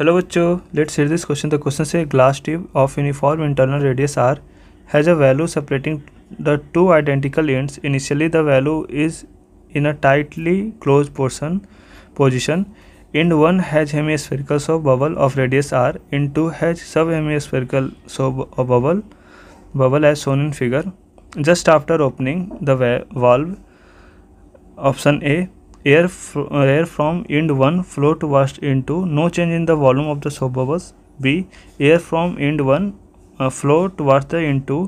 Hello बच्चो let's hear this question the question says glass tube of uniform internal radius R has a valve separating the two identical ends initially the valve is in a tightly close portion position end one has hemi hemispherical soap bubble of radius R in two has soap hemi hemispherical soap bubble bubble as shown in figure just after opening the valve option A air, air from end 1 flow to wash end 2 no change in the volume of the soap bubbles b air from end 1 uh, flow towards the end 2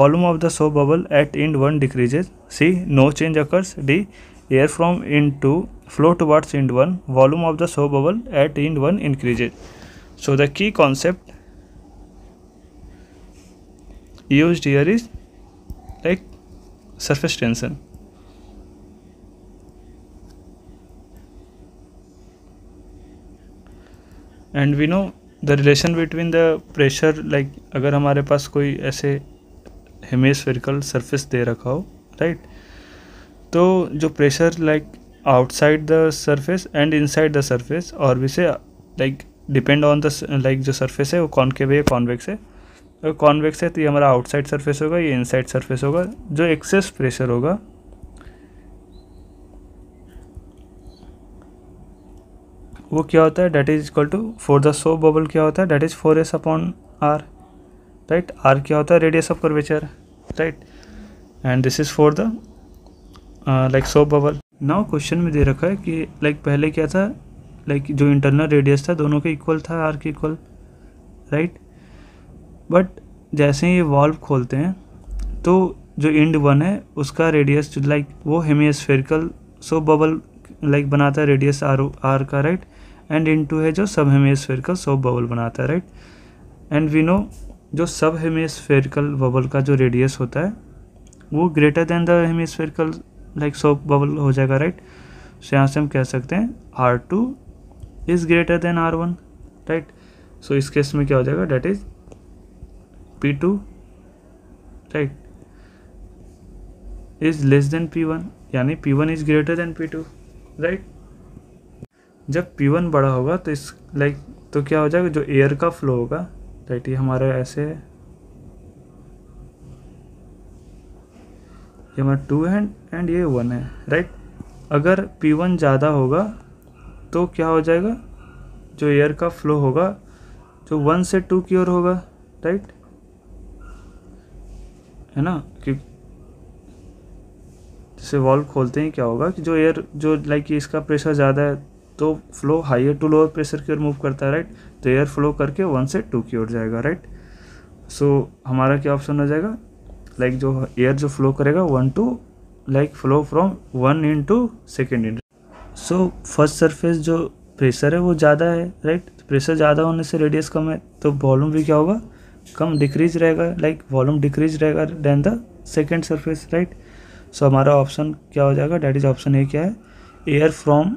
volume of the soap bubble at end 1 decreases c no change occurs d air from end 2 flow towards end 1 volume of the soap bubble at end 1 increases so the key concept used here is like surface tension and we know the relation between the pressure like अगर हमारे पास कोई ऐसे हेमेस्फेरिकल surface दे रखा हो right right? तो जो pressure like outside the surface and inside the surface और भी से like depend on the like जो सरफेस है वो कॉनकेव है कॉन्वेक्स है अगर कॉन्वेक्स है तो ये हमारा आउटसाइड सरफेस होगा ये इनसाइड सरफेस होगा जो एक्सेस प्रेशर होगा वो क्या होता है that is equal to for the soap bubble क्या होता है that is four S upon R right R क्या होता है radius of curvature right and this is for the like soap bubble now question में दे रखा है कि लाइक like, पहले क्या था लाइक like, जो इंटरनल रेडियस था दोनों के इक्वल था आर के इक्वल राइट बट जैसे ही ये वॉल्व खोलते हैं तो जो इंड वन है उसका रेडियस लाइक like, वो हेमियस्फेरिकल सो बबल लाइक बनाता है रेडियस आर आर का राइट एंड इनटू है जो सब हेमेस्फेरिकल सौ बबल बनाता है राइट एंड वी नो जो सब हेमेस्फेरिकल बबल का जो रेडियस होता है वो greater than the hemispherical like soap bubble हो जाएगा राइट सो यहाँ से हम कह सकते हैं R two is greater than R one right so इस केस में क्या हो जाएगा that is P two right is less than P one यानी P one is greater than P two right जब पी वन बड़ा होगा तो इस लाइक तो क्या हो जाएगा जो एयर का फ्लो होगा राइट ये हमारा ऐसे है ये हमारा टू है एंड ये वन है राइट अगर पी वन ज़्यादा होगा तो क्या हो जाएगा जो एयर का फ्लो होगा जो वन से टू की ओर होगा राइट है ना क्योंकि से वॉल्व खोलते ही क्या होगा कि जो एयर जो लाइक इसका प्रेशर ज़्यादा है तो flow higher to lower pressure की ओर मूव करता है राइट तो एयर फ्लो करके वन से टू की ओर जाएगा राइट सो so, हमारा क्या ऑप्शन हो जाएगा लाइक like जो एयर जो फ्लो करेगा one two like flow from one in two second in so first surface जो प्रेशर है वो ज़्यादा है राइट प्रेशर ज़्यादा होने से रेडियस कम है तो वॉल्यूम भी क्या होगा कम डिक्रीज रहेगा लाइक वॉल्यूम डिक्रीज रहेगा then the second surface right so हमारा ऑप्शन क्या हो जाएगा डैट इज ऑप्शन ए क्या है air from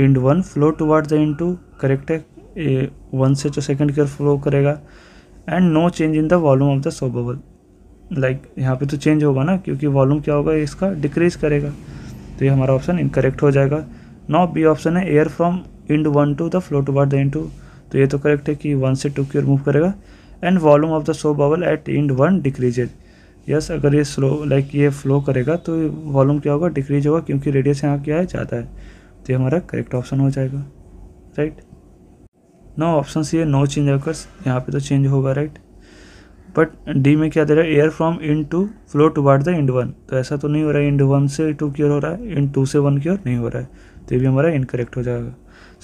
end one flow toward the end two correct है ए वन से जो सेकेंड की ओर फ्लो करेगा and no change in the volume of the soap bubble like यहाँ पे तो चेंज होगा ना क्योंकि वॉल्यूम क्या होगा इसका डिक्रीज करेगा तो ये हमारा ऑप्शन इनकरेक्ट हो जाएगा नौ बी ऑप्शन है air from end one to the flow toward the end two तो ये तो करेक्ट है कि वन से टू की ओर मूव करेगा and volume of the soap bubble at end one decreases yes अगर ये स्लो लाइक ये फ्लो करेगा तो वॉल्यूम क्या होगा डिक्रीज होगा क्योंकि रेडियस यहाँ क्या है ज़्यादा है तो ये हमारा करेक्ट ऑप्शन हो जाएगा राइट नो ऑप्शन सी है नो चेंज ऑकर्स यहाँ पे तो चेंज होगा राइट बट डी में क्या दे रहा है air from in two flow toward the end one तो ऐसा तो नहीं हो रहा है इंड वन से टू की ओर हो रहा है इंड टू से वन की ओर नहीं हो रहा है तो ये भी हमारा इनकरेक्ट हो जाएगा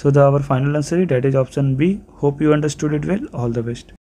so the our final answer ही date is option B hope you understood it well all the best